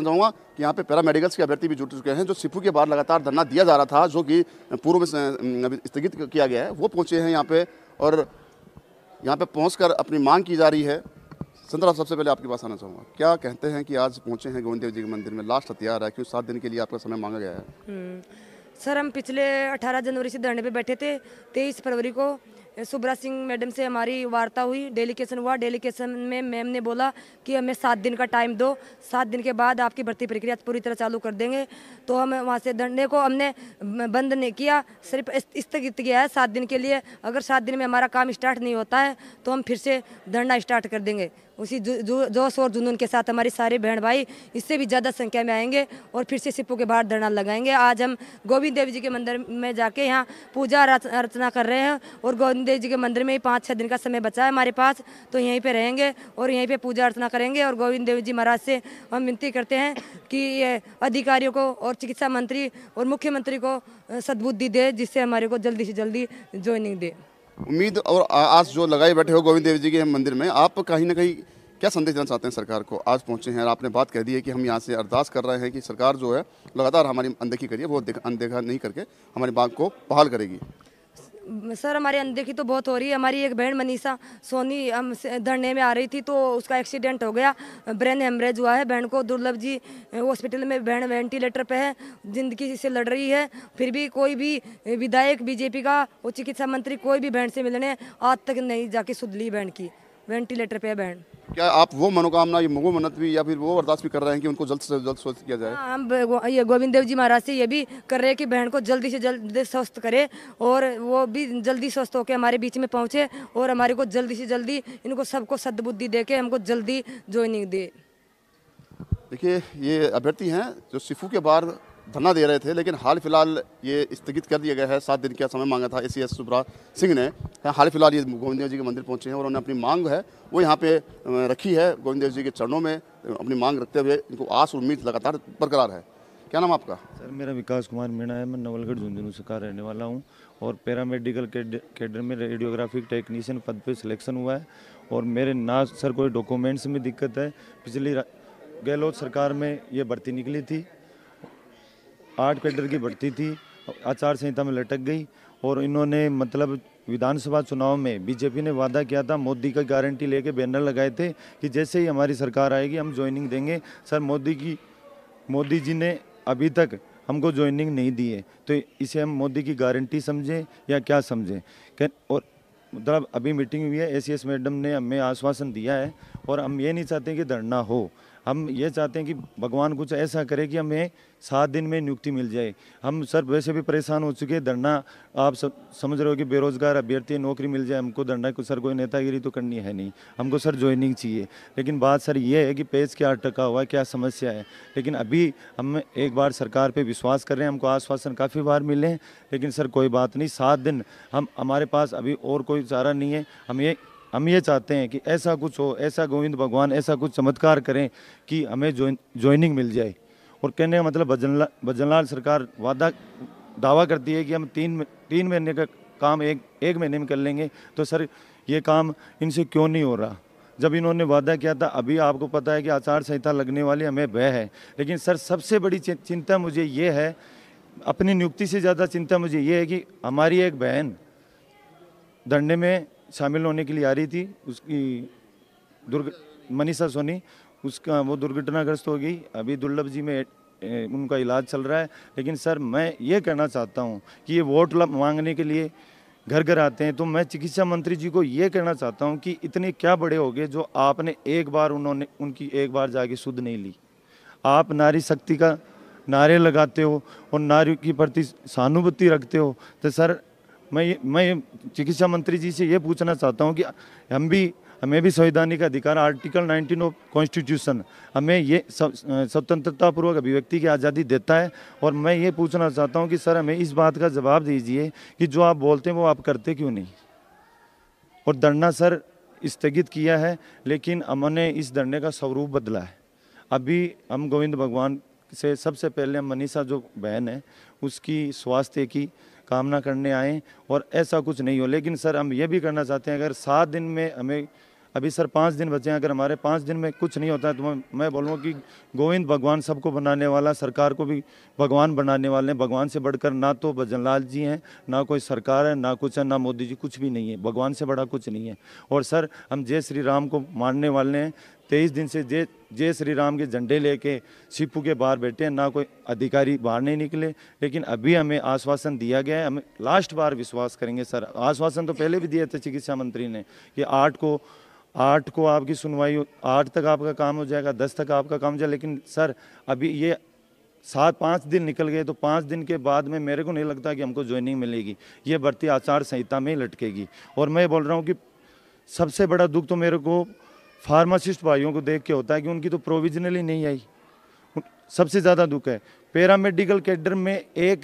बताना चाहूँगा कि यहाँ पे पैरामेडिकल्स के अभ्यर्थी भी जुट चुके हैं जो सिपू के बाहर लगातार धरना दिया जा रहा था जो कि पूर्व में स्थगित किया गया है वो पहुँचे हैं यहाँ पे और यहाँ पे पहुँच अपनी मांग की जा रही है संतरा सबसे पहले आपके पास आना चाहूँगा क्या कहते हैं कि आज पहुँचे हैं गोविंद देव जी के मंदिर में लास्ट हथियार है क्यों सात दिन के लिए आपका समय मांगा गया है हम्म, सर हम पिछले 18 जनवरी से धरने पे बैठे थे 23 फरवरी को सुब्रा सिंह मैडम से हमारी वार्ता हुई डेलीकेशन हुआ डेलीकेशन में मैम ने बोला कि हमें सात दिन का टाइम दो सात दिन के बाद आपकी भर्ती प्रक्रिया पूरी तरह चालू कर देंगे तो हम वहाँ से धरने को हमने बंद नहीं किया सिर्फ स्थगित किया है सात दिन के लिए अगर सात दिन में हमारा काम स्टार्ट नहीं होता है तो हम फिर से धरना स्टार्ट कर देंगे उसी जोश और जुनून के साथ हमारे सारे बहन भाई इससे भी ज़्यादा संख्या में आएंगे और फिर से सिपो के बाहर धरना लगाएंगे आज हम गोविंद देव जी के मंदिर में जाके यहाँ पूजा अर्चना कर रहे हैं और गोविंद देव जी के मंदिर में ही पाँच छः दिन का समय बचा है हमारे पास तो यहीं पर रहेंगे और यहीं पर पूजा अर्चना करेंगे और गोविंद देव जी महाराज से हम विनती करते हैं कि ये अधिकारियों को और चिकित्सा मंत्री और मुख्यमंत्री को सद्बुद्धि दे जिससे हमारे को जल्दी से जल्दी ज्वाइनिंग दे उम्मीद और आज जो लगाए बैठे हो गोविंद देव जी के मंदिर में आप कहीं ना कहीं क्या संदेश देना चाहते हैं सरकार को आज पहुंचे हैं और आपने बात कह दी है कि हम यहाँ से अरदास कर रहे हैं कि सरकार जो है लगातार हमारी अनदेखी करिए वो अनदेखा नहीं करके हमारी बात को बहाल करेगी सर हमारी अनदेखी तो बहुत हो रही है हमारी एक बहन मनीषा सोनी हम धरने में आ रही थी तो उसका एक्सीडेंट हो गया ब्रेन हेमरेज हुआ है बहन को दुर्लभ जी हॉस्पिटल में बहन वेंटिलेटर पे है जिंदगी से लड़ रही है फिर भी कोई भी विधायक बीजेपी का और चिकित्सा मंत्री कोई भी बहन से मिलने आज तक नहीं जाके सुधली बहन की वेंटिलेटर पे बहन क्या आप वो मनोकामना ये मुगो मन्नत भी या फिर वो बर्दाश्त भी कर रहे हैं कि उनको जल्द से जल्द स्वस्थ किया जाए हाँ, हम ये गोविंद देव जी महाराज से ये भी कर रहे हैं कि बहन को जल्दी से जल्द स्वस्थ करे और वो भी जल्दी स्वस्थ होकर हमारे बीच में पहुंचे और हमारे को जल्दी से जल्दी इनको सबको सद्बुद्धि दे के हमको जल्दी ज्वाइनिंग दे देखिए ये अभ्यर्थी हैं जो सिफू के बाहर धरना दे रहे थे लेकिन हाल फिलहाल ये स्थगित कर दिया गया है सात दिन का समय मांगा था ए सी एस सुब्राज सिंह ने हाँ, हाल फिलहाल ये गोविंद जी के मंदिर पहुंचे हैं और उन्होंने अपनी मांग है वो यहाँ पे रखी है गोविंद जी के चरणों में अपनी मांग रखते हुए इनको आस उम्मीद लगातार बरकरार है क्या नाम आपका सर मेरा विकास कुमार मीणा है मैं नवलगढ़ झुंझुनू से का रहने वाला हूँ और पैरामेडिकल कैडर में रेडियोग्राफिक टेक्नीशियन पद पर सिलेक्शन हुआ है और मेरे ना सर कोई डॉक्यूमेंट्स में दिक्कत है पिछली गहलोत सरकार में ये भर्ती निकली थी आठ कैडर की बढ़ती थी आचार संहिता में लटक गई और इन्होंने मतलब विधानसभा चुनाव में बीजेपी ने वादा किया था मोदी का गारंटी लेके बैनर लगाए थे कि जैसे ही हमारी सरकार आएगी हम ज्वाइनिंग देंगे सर मोदी की मोदी जी ने अभी तक हमको ज्वाइनिंग नहीं दी है तो इसे हम मोदी की गारंटी समझें या क्या समझें और मतलब अभी मीटिंग हुई है एसीएस e मैडम ने हमें आश्वासन दिया है और हम ये नहीं चाहते कि धरना हो हम ये चाहते हैं कि भगवान कुछ ऐसा करे कि हमें सात दिन में नियुक्ति मिल जाए हम सर वैसे भी परेशान हो चुके हैं धरना आप सब समझ रहे हो कि बेरोजगार अभ्यर्थी नौकरी मिल जाए हमको धरना को सर कोई नेतागिरी तो करनी है नहीं हमको सर ज्वाइनिंग चाहिए लेकिन बात सर ये है कि पेज क्या अटका हुआ है क्या समस्या है लेकिन अभी हम एक बार सरकार पर विश्वास कर रहे हैं हमको आश्वासन काफ़ी बार मिले लेकिन सर कोई बात नहीं सात दिन हम हमारे पास अभी और कोई चारा नहीं है हम ये हम ये चाहते हैं कि ऐसा कुछ हो ऐसा गोविंद भगवान ऐसा कुछ चमत्कार करें कि हमें ज्वाइनिंग मिल जाए और कहने का मतलब भजन भजनलाल सरकार वादा दावा करती है कि हम तीन तीन महीने का काम एक एक महीने में कर लेंगे तो सर ये काम इनसे क्यों नहीं हो रहा जब इन्होंने वादा किया था अभी आपको पता है कि आचार संहिता लगने वाली हमें भय है लेकिन सर सबसे बड़ी चिंता मुझे ये है अपनी नियुक्ति से ज़्यादा चिंता मुझे ये है कि हमारी एक बहन धरने में शामिल होने के लिए आ रही थी उसकी दुर्ग मनीषा सोनी उसका वो दुर्घटनाग्रस्त हो गई अभी दुर्लभ जी में उनका इलाज चल रहा है लेकिन सर मैं ये कहना चाहता हूँ कि ये वोट मांगने के लिए घर घर आते हैं तो मैं चिकित्सा मंत्री जी को ये कहना चाहता हूँ कि इतने क्या बड़े हो गए जो आपने एक बार उन्होंने उनकी एक बार जाके सुध नहीं ली आप नारी शक्ति का नारे लगाते हो और नारी के प्रति सहानुभूति रखते हो तो सर मैं मैं चिकित्सा मंत्री जी से ये पूछना चाहता हूँ कि हम भी हमें भी संवैधानिक अधिकार आर्टिकल 19 ऑफ कॉन्स्टिट्यूशन हमें ये स्वतंत्रता पूर्वक अभिव्यक्ति की आज़ादी देता है और मैं ये पूछना चाहता हूँ कि सर हमें इस बात का जवाब दीजिए कि जो आप बोलते हैं वो आप करते क्यों नहीं और धरना सर स्थगित किया है लेकिन हमने इस धरने का स्वरूप बदला है अभी हम गोविंद भगवान से सबसे पहले मनीषा जो बहन है उसकी स्वास्थ्य की कामना करने आएँ और ऐसा कुछ नहीं हो लेकिन सर हम ये भी करना चाहते हैं अगर सात दिन में हमें अभी सर पाँच दिन बचे हैं अगर हमारे पाँच दिन में कुछ नहीं होता है तो मैं, मैं बोलूँगा कि गोविंद भगवान सबको बनाने वाला सरकार को भी भगवान बनाने वाले हैं भगवान से बढ़कर ना तो भजन जी हैं ना कोई सरकार है ना कुछ है ना मोदी जी कुछ भी नहीं है भगवान से बड़ा कुछ नहीं है और सर हम जय श्री राम को मानने वाले हैं तेईस दिन से जे जय श्री राम के झंडे लेके सिपू के बाहर बैठे हैं ना कोई अधिकारी बाहर नहीं निकले लेकिन अभी हमें आश्वासन दिया गया है हम लास्ट बार विश्वास करेंगे सर आश्वासन तो पहले भी दिए थे चिकित्सा मंत्री ने कि आठ को आठ को आपकी सुनवाई हो आठ तक आपका काम हो जाएगा दस तक आपका काम हो जाएगा लेकिन सर अभी ये सात पाँच दिन निकल गए तो पाँच दिन के बाद में मेरे को नहीं लगता कि हमको ज्वाइनिंग मिलेगी ये भर्ती आचार संहिता में ही लटकेगी और मैं बोल रहा हूँ कि सबसे बड़ा दुख तो मेरे को फार्मासिस्ट भाइयों को देख के होता है कि उनकी तो प्रोविजनल ही नहीं आई सबसे ज़्यादा दुख है पैरामेडिकल कैडर में एक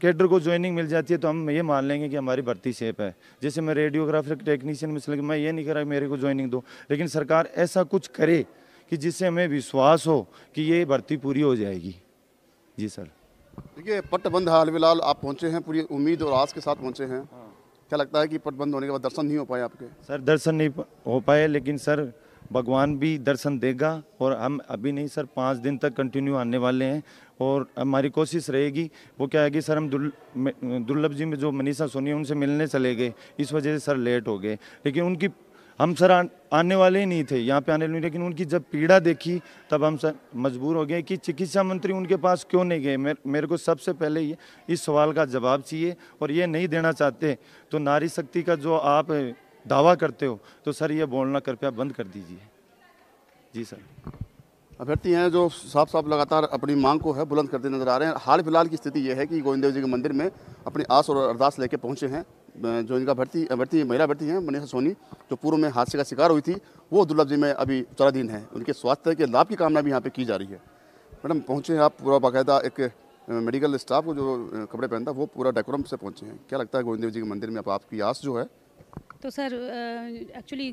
कैडर को ज्वाइनिंग मिल जाती है तो हम ये मान लेंगे कि हमारी भर्ती सेफ है जैसे मैं रेडियोग्राफर टेक्नीशियन में चले मैं ये नहीं कर रहा मेरे को ज्वाइनिंग दो लेकिन सरकार ऐसा कुछ करे कि जिससे हमें विश्वास हो कि ये भर्ती पूरी हो जाएगी जी सर देखिए पट्टबंध हाल फिलहाल आप पहुंचे हैं पूरी उम्मीद और आस के साथ पहुंचे हैं हाँ। क्या लगता है कि पट बंद होने के बाद दर्शन नहीं हो पाए आपके सर दर्शन नहीं हो पाए लेकिन सर भगवान भी दर्शन देगा और हम अभी नहीं सर पाँच दिन तक कंटिन्यू आने वाले हैं और हमारी कोशिश रहेगी वो क्या है कि सर हम दुर्ल, दुर्लभ जी में जो मनीषा सोनी उनसे मिलने चले गए इस वजह से सर लेट हो गए लेकिन उनकी हम सर आने वाले ही नहीं थे यहाँ पे आने वाले लेकिन उनकी जब पीड़ा देखी तब हम सर मजबूर हो गए कि चिकित्सा मंत्री उनके पास क्यों नहीं गए मेरे को सबसे पहले ये इस सवाल का जवाब चाहिए और ये नहीं देना चाहते तो नारी शक्ति का जो आप दावा करते हो तो सर ये बोलना कृपया बंद कर दीजिए जी सर अभ्यर्थी हैं जो साफ साफ लगातार अपनी मांग को है बुलंद करते नजर आ रहे हैं हाल फिलहाल की स्थिति यह है कि गोविंद देव जी के मंदिर में अपनी आस और अरदास लेके पहुंचे हैं जो इनका भर्ती भर्ती महिला भर्ती हैं मनीषा सोनी जो पूर्व में हादसे का शिकार हुई थी वो दुर्लभ जी में अभी दिन है उनके स्वास्थ्य के लाभ की कामना भी यहाँ पे की जा रही है मैडम पहुँचे हैं आप पूरा बाकायदा एक मेडिकल स्टाफ को जो कपड़े पहनता वो पूरा डेकोरम से पहुँचे हैं क्या लगता है गोविंद देव जी के मंदिर में अब आपकी आस जो है तो सर एक्चुअली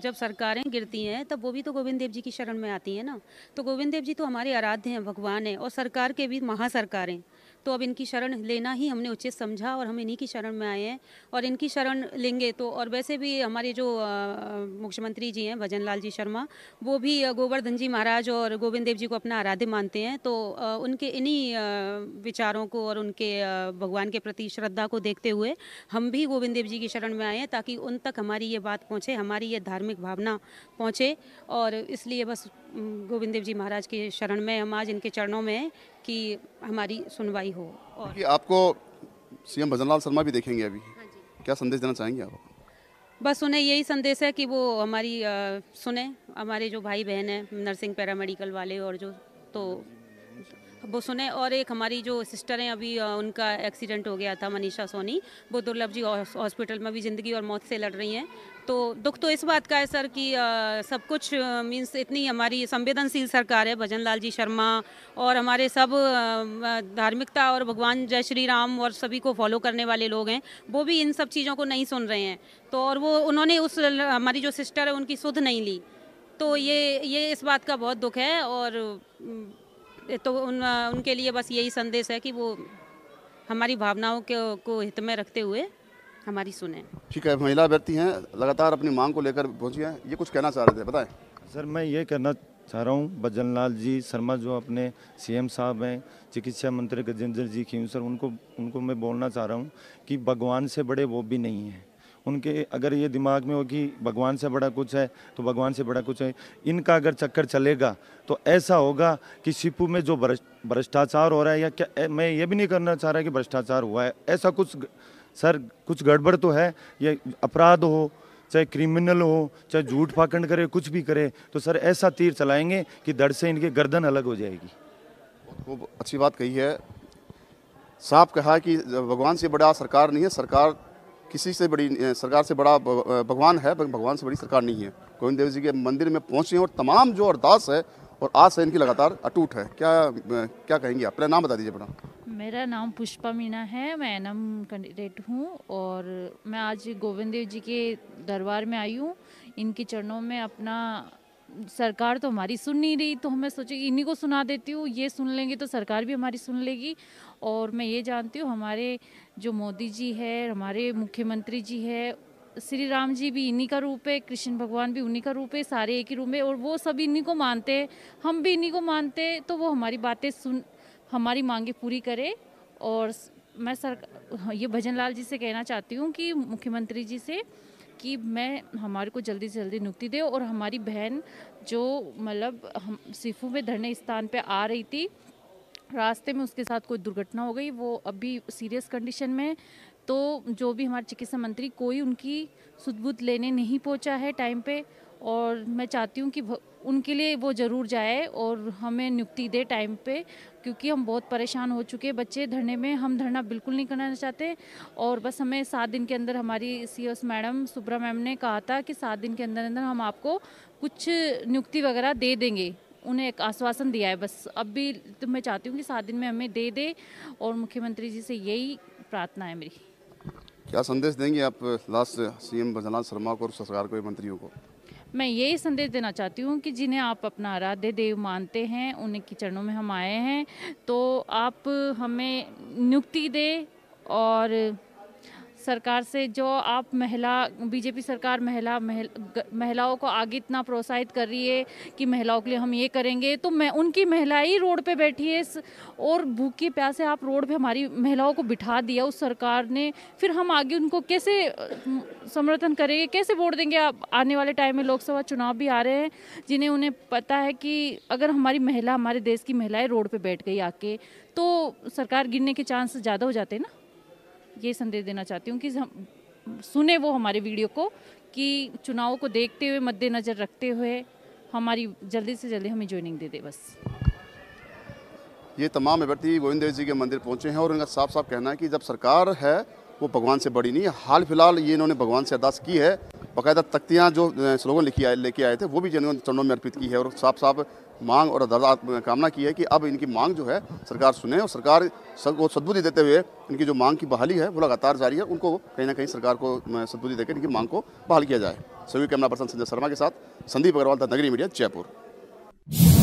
जब सरकारें गिरती हैं तब वो भी तो गोविंद देव जी की शरण में आती हैं ना तो गोविंद देव जी तो हमारे आराध्य हैं भगवान हैं और सरकार के भी महासरकारें तो अब इनकी शरण लेना ही हमने उचित समझा और हम इन्हीं की शरण में आए हैं और इनकी शरण लेंगे तो और वैसे भी हमारे जो मुख्यमंत्री जी हैं भजन लाल जी शर्मा वो भी गोवर्धन जी महाराज और गोविंद देव जी को अपना आराध्य मानते हैं तो उनके इन्हीं विचारों को और उनके भगवान के प्रति श्रद्धा को देखते हुए हम भी गोविंद देव जी की शरण में आए हैं ताकि उन तक हमारी ये बात पहुँचे हमारी ये धार्मिक भावना पहुँचे और इसलिए बस गोविंद देव जी महाराज के शरण में हम आज इनके चरणों में कि हमारी सुनवाई हो और आपको सीएम भजन लाल शर्मा भी देखेंगे अभी हाँ क्या संदेश देना चाहेंगे आप बस उन्हें यही संदेश है कि वो हमारी सुने हमारे जो भाई बहन हैं नर्सिंग पैरामेडिकल वाले और जो तो वो सुने और एक हमारी जो सिस्टर हैं अभी उनका एक्सीडेंट हो गया था मनीषा सोनी वो दुर्लभ जी हॉस्पिटल में भी ज़िंदगी और मौत से लड़ रही हैं तो दुख तो इस बात का है सर कि सब कुछ मीन्स इतनी हमारी संवेदनशील सरकार है भजन लाल जी शर्मा और हमारे सब धार्मिकता और भगवान जय श्री राम और सभी को फॉलो करने वाले लोग हैं वो भी इन सब चीज़ों को नहीं सुन रहे हैं तो और वो उन्होंने उस हमारी जो सिस्टर है उनकी सुध नहीं ली तो ये ये इस बात का बहुत दुख है और तो उन उनके लिए बस यही संदेश है कि वो हमारी भावनाओं के को हित में रखते हुए हमारी सुने ठीक है महिला अभ्यर्थी हैं लगातार अपनी मांग को लेकर पहुंची हैं ये कुछ कहना चाह रहे थे बताएं सर मैं ये कहना चाह रहा हूँ भजन लाल जी शर्मा जो अपने सीएम साहब हैं चिकित्सा मंत्री गजेंद्र जी खींव सर उनको उनको मैं बोलना चाह रहा हूँ कि भगवान से बड़े वो भी नहीं हैं उनके अगर ये दिमाग में हो कि भगवान से बड़ा कुछ है तो भगवान से बड़ा कुछ है इनका अगर चक्कर चलेगा तो ऐसा होगा कि शिपू में जो भ्रष्टाचार हो रहा है या क्या मैं ये भी नहीं करना चाह रहा कि भ्रष्टाचार हुआ है ऐसा कुछ सर कुछ गड़बड़ तो है ये अपराध हो चाहे क्रिमिनल हो चाहे झूठ फाकंड करे कुछ भी करे तो सर ऐसा तीर चलाएंगे कि दर्द से इनके गर्दन अलग हो जाएगी खूब अच्छी बात कही है साफ कहा कि भगवान से बड़ा सरकार नहीं है सरकार किसी से बड़ी सरकार से बड़ा भगवान है भगवान से बड़ी सरकार नहीं है गोविंद देव जी के मंदिर में पहुँचे और तमाम जो अरदास है और आज है इनकी लगातार अटूट है क्या क्या कहेंगे आप अपना नाम बता दीजिए अपना मेरा नाम पुष्पा मीणा है मैं एनम कैंडिडेट हूँ और मैं आज गोविंद देव जी के दरबार में आई हूँ इनके चरणों में अपना सरकार तो हमारी सुन नहीं रही तो हमें सोचे इन्हीं को सुना देती हूँ ये सुन लेंगे तो सरकार भी हमारी सुन लेगी और मैं ये जानती हूँ हमारे जो मोदी जी है हमारे मुख्यमंत्री जी है श्री राम जी भी इन्हीं का रूप है कृष्ण भगवान भी उन्हीं का रूप है सारे एक ही रूप है और वो सब इन्हीं को मानते हैं हम भी इन्हीं को मानते हैं तो वो हमारी बातें सुन हमारी मांगे पूरी करे और मैं सर ये भजन लाल जी से कहना चाहती हूँ कि मुख्यमंत्री जी से कि मैं हमारे को जल्दी से जल्दी नियुक्ति दे और हमारी बहन जो मतलब हम सिफू में धरने स्थान पे आ रही थी रास्ते में उसके साथ कोई दुर्घटना हो गई वो अभी सीरियस कंडीशन में तो जो भी हमारे चिकित्सा मंत्री कोई उनकी सुदबुद लेने नहीं पहुंचा है टाइम पे और मैं चाहती हूँ कि उनके लिए वो ज़रूर जाए और हमें नियुक्ति दे टाइम पे क्योंकि हम बहुत परेशान हो चुके हैं बच्चे धरने में हम धरना बिल्कुल नहीं करना चाहते और बस हमें सात दिन के अंदर हमारी सी मैडम सुब्रा मैम ने कहा था कि सात दिन के अंदर अंदर हम आपको कुछ नियुक्ति वगैरह दे देंगे उन्हें एक आश्वासन दिया है बस अब भी तो मैं चाहती हूँ कि सात दिन में हमें दे दे और मुख्यमंत्री जी से यही प्रार्थना है मेरी क्या संदेश देंगे आप लास्ट सीएम एम शर्मा को और सरकार को मंत्रियों को मैं यही संदेश देना चाहती हूँ कि जिन्हें आप अपना आराध्य देव मानते हैं के चरणों में हम आए हैं तो आप हमें नियुक्ति दें और सरकार से जो आप महिला बीजेपी सरकार महिला महल, महिलाओं को आगे इतना प्रोत्साहित कर रही है कि महिलाओं के लिए हम ये करेंगे तो मैं उनकी महिला ही रोड पे बैठी है और भूखे प्यासे आप रोड पे हमारी महिलाओं को बिठा दिया उस सरकार ने फिर हम आगे उनको कैसे समर्थन करेंगे कैसे वोट देंगे आप आने वाले टाइम में लोकसभा चुनाव भी आ रहे हैं जिन्हें उन्हें पता है कि अगर हमारी महिला हमारे देश की महिलाएं रोड पर बैठ गई आके तो सरकार गिरने के चांस ज़्यादा हो जाते हैं ना ये संदेश देना चाहती हूँ कि हम सुने वो हमारे वीडियो को कि चुनाव को देखते हुए मद्देनज़र रखते हुए हमारी जल्दी से जल्दी हमें ज्वाइनिंग दे दे बस ये तमाम अभ्यर्थी गोविंद देव जी के मंदिर पहुँचे हैं और उनका साफ साफ कहना है कि जब सरकार है वो भगवान से बड़ी नहीं हाल फिलहाल ये इन्होंने भगवान से अरदास की है बाकायदा तख्तियाँ जो स्लोगन लिखी आए लेके आए थे वो भी जनगण चरणों में अर्पित की है और साफ साफ मांग और दर्द कामना की है कि अब इनकी मांग जो है सरकार सुने और सरकार को सदबुद्धि देते हुए इनकी जो मांग की बहाली है वो लगातार जारी है उनको कहीं ना कहीं सरकार को सदबुद्धि देकर इनकी मांग को बहाल किया जाए सभी कैमरा पर्सन संजय शर्मा के साथ संदीप अग्रवाल था नगरी मीडिया जयपुर